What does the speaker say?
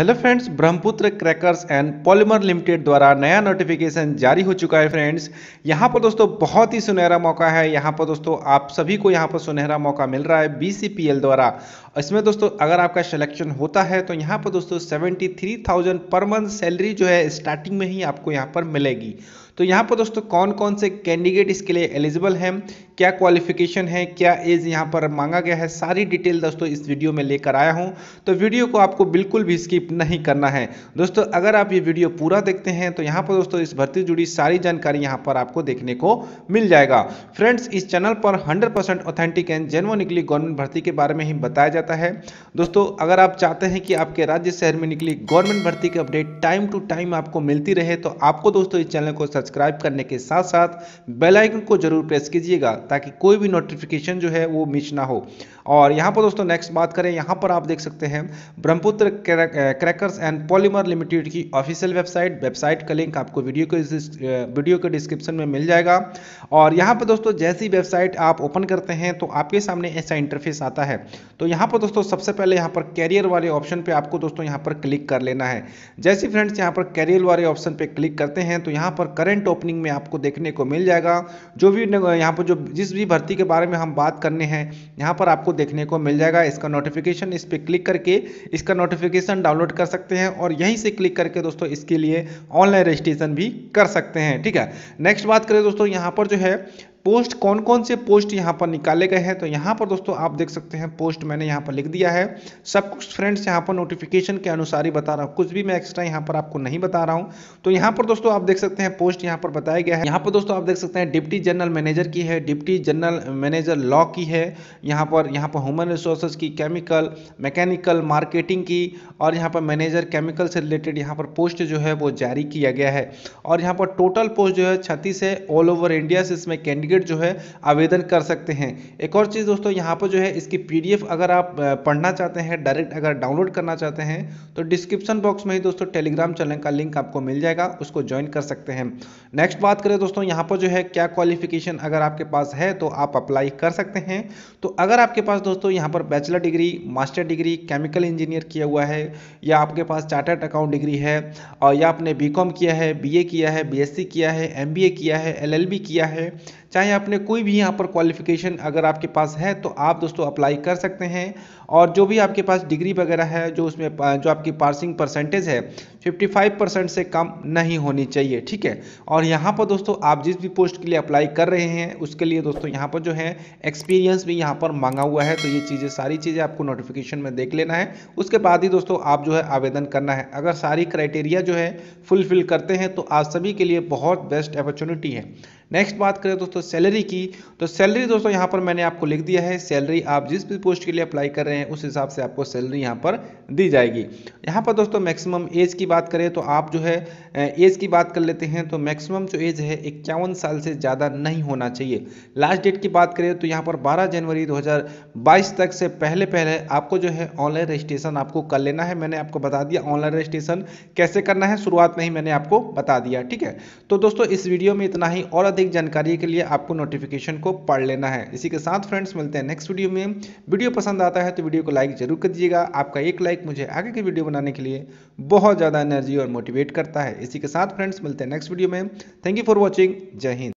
hello friends Brahmaputra crackers and polymer limited द्वारा नया notification जारी हो चुका है फ्रेंड्स यहां पर दोस्तों बहुत ही सुनहरा मौका है यहां पर दोस्तों आप सभी को यहां पर सुनहरा मौका मिल रहा है बीसीपीएल द्वारा इसमें दोस्तों अगर आपका सिलेक्शन होता है तो यहाँ पर दोस्तों seventy three thousand per month salary जो है स्टार्टिंग में ही आपको यहाँ पर मिलेगी तो यहाँ पर दोस्तों कौन कौन से कैंडिडेट इसके लिए एलिजिबल हैं क्या क्वालिफिकेशन है क्या एज यहाँ पर मांगा गया है सारी डिटेल दोस्तों इस वीडियो में लेकर आया हूँ तो वीडियो को आपको बिल्कुल भी स्किप नहीं करना है दोस्तों अगर आप ये वीडियो पूरा देखते हैं तो यहाँ पर दोस्तों इस भर्ती जुड़ी सारी जानकारी यहाँ पर आपको देखने को मिल जाएगा फ्रेंड्स इस चैनल पर hundred authentic and genuinely government भर्ती के बारे में ही बताया जाता जाता है दोस्तों अगर आप चाहते हैं कि आपके राज्य शहर में निकली गवर्नमेंट भर्ती की अपडेट टाइम टू टाइम आपको मिलती रहे तो आपको दोस्तों इस चैनल को सब्सक्राइब करने के साथ साथ बेलाइकन को जरूर प्रेस कीजिएगा ताकि कोई भी नोटिफिकेशन जो है वो मिस ना हो और यहाँ पर दोस्तों नेक्स्ट बात करें यहाँ पर आप देख सकते हैं Brahmaputra crackers and polymer limited की ऑफिशियल वेबसाइट वेबसाइट का लिंक आपको वीडियो के वीडियो के डिस्क्रिप्शन में मिल जाएगा और यहाँ पर दोस्तों जैसी वेबसाइट आप ओपन करते हैं तो आपके सामने ऐसा इंटरफेस आता है तो यहाँ पर दोस्तों सबसे पहले यहाँ पर कैरियर वाले ऑप्शन पे आपको दोस्तों यहाँ पर क्लिक कर लेना है जैसे फ्रेंड्स यहाँ पर कैरियर वाले ऑप्शन पे क्लिक करते हैं तो यहाँ पर करंट ओपनिंग में आपको देखने को मिल जाएगा जो भी यहाँ पर जो जिस भी भर्ती के बारे में हम बात करने हैं यहाँ पर आपको देखने को मिल जाएगा इसका नोटिफिकेशन इस पर क्लिक करके इसका नोटिफिकेशन डाउनलोड कर सकते हैं और यहीं से क्लिक करके दोस्तों इसके लिए ऑनलाइन रजिस्ट्रेशन भी कर सकते हैं ठीक है नेक्स्ट बात करें दोस्तों यहाँ पर जो है पोस्ट कौन कौन से पोस्ट यहाँ पर निकाले गए हैं तो यहाँ पर दोस्तों आप देख सकते हैं पोस्ट मैंने यहाँ पर लिख दिया है सब कुछ फ्रेंड्स यहाँ पर नोटिफिकेशन के अनुसार ही बता रहा हूँ कुछ भी मैं एक्स्ट्रा यहाँ पर आपको नहीं बता रहा हूँ तो यहाँ पर दोस्तों आप देख सकते हैं पोस्ट यहाँ पर बताया गया है यहाँ पर दोस्तों आप देख सकते हैं डिप्टी जनरल मैनेजर की है डिप्टी जनरल मैनेजर लॉ की है यहाँ पर यहाँ पर ह्यूमन रिसोर्सेज की केमिकल मैकेनिकल मार्केटिंग की और यहाँ पर मैनेजर केमिकल से रिलेटेड यहाँ पर पोस्ट जो है वो जारी किया गया है और यहाँ पर टोटल पोस्ट जो है छत्तीस है ऑल ओवर इंडिया से इसमें कैंडिडेट सर्टिफिकेट जो है आवेदन कर सकते हैं एक और चीज़ दोस्तों यहाँ पर जो है इसकी पी अगर आप पढ़ना चाहते हैं डायरेक्ट अगर डाउनलोड करना चाहते हैं तो डिस्क्रिप्शन बॉक्स में ही दोस्तों टेलीग्राम चैनल का लिंक आपको मिल जाएगा उसको ज्वाइन कर सकते हैं नेक्स्ट बात करें दोस्तों यहाँ पर जो है क्या क्वालिफिकेशन अगर आपके पास है तो आप अप्लाई कर सकते हैं तो अगर आपके पास दोस्तों यहाँ पर bachelor degree master degree chemical engineer किया हुआ है या आपके पास चार्टर्ड अकाउंट डिग्री है और या आपने बीकॉम किया है बीए किया है बीएससी किया है एमबीए किया है एलएलबी किया है चाहे आपने कोई भी यहाँ पर क्वालिफिकेशन अगर आपके पास है तो आप दोस्तों अप्लाई कर सकते हैं और जो भी आपके पास डिग्री वगैरह है जो उसमें जो आपकी पासिंग परसेंटेज है 55 परसेंट से कम नहीं होनी चाहिए ठीक है और यहाँ पर दोस्तों आप जिस भी पोस्ट के लिए अप्लाई कर रहे हैं उसके लिए दोस्तों यहाँ पर जो है एक्सपीरियंस भी यहाँ पर मांगा हुआ है तो ये चीज़ें सारी चीज़ें आपको नोटिफिकेशन में देख लेना है उसके बाद ही दोस्तों आप जो है आवेदन करना है अगर सारी क्राइटेरिया जो है फुलफिल करते हैं तो आज सभी के लिए बहुत बेस्ट अपॉर्चुनिटी है नेक्स्ट बात करें दोस्तों सैलरी की तो सैलरी दोस्तों यहां पर मैंने आपको लिख दिया है सैलरी आप जिस भी पोस्ट के लिए अप्लाई कर रहे हैं उस हिसाब से आपको सैलरी यहाँ पर दी जाएगी यहां पर दोस्तों मैक्सिमम एज की बात करें तो आप जो है एज की बात कर लेते हैं तो मैक्सिमम जो एज है इक्यावन साल से ज़्यादा नहीं होना चाहिए लास्ट डेट की बात करें तो यहाँ पर बारह जनवरी दो तक से पहले पहले आपको जो है ऑनलाइन रजिस्ट्रेशन आपको कर लेना है मैंने आपको बता दिया ऑनलाइन रजिस्ट्रेशन कैसे करना है शुरुआत में ही मैंने आपको बता दिया ठीक है तो दोस्तों इस वीडियो में इतना ही और अधिक अधिक जानकारी के लिए आपको नोटिफिकेशन को पढ़ लेना है इसी के साथ फ्रेंड्स मिलते हैं नेक्स्ट वीडियो में वीडियो पसंद आता है तो वीडियो को लाइक जरूर कर दीजिएगा आपका एक लाइक मुझे आगे की वीडियो बनाने के लिए बहुत ज़्यादा एनर्जी और मोटिवेट करता है इसी के साथ फ्रेंड्स मिलते हैं नेक्स्ट वीडियो में थैंक यू फॉर वॉचिंग जय हिंद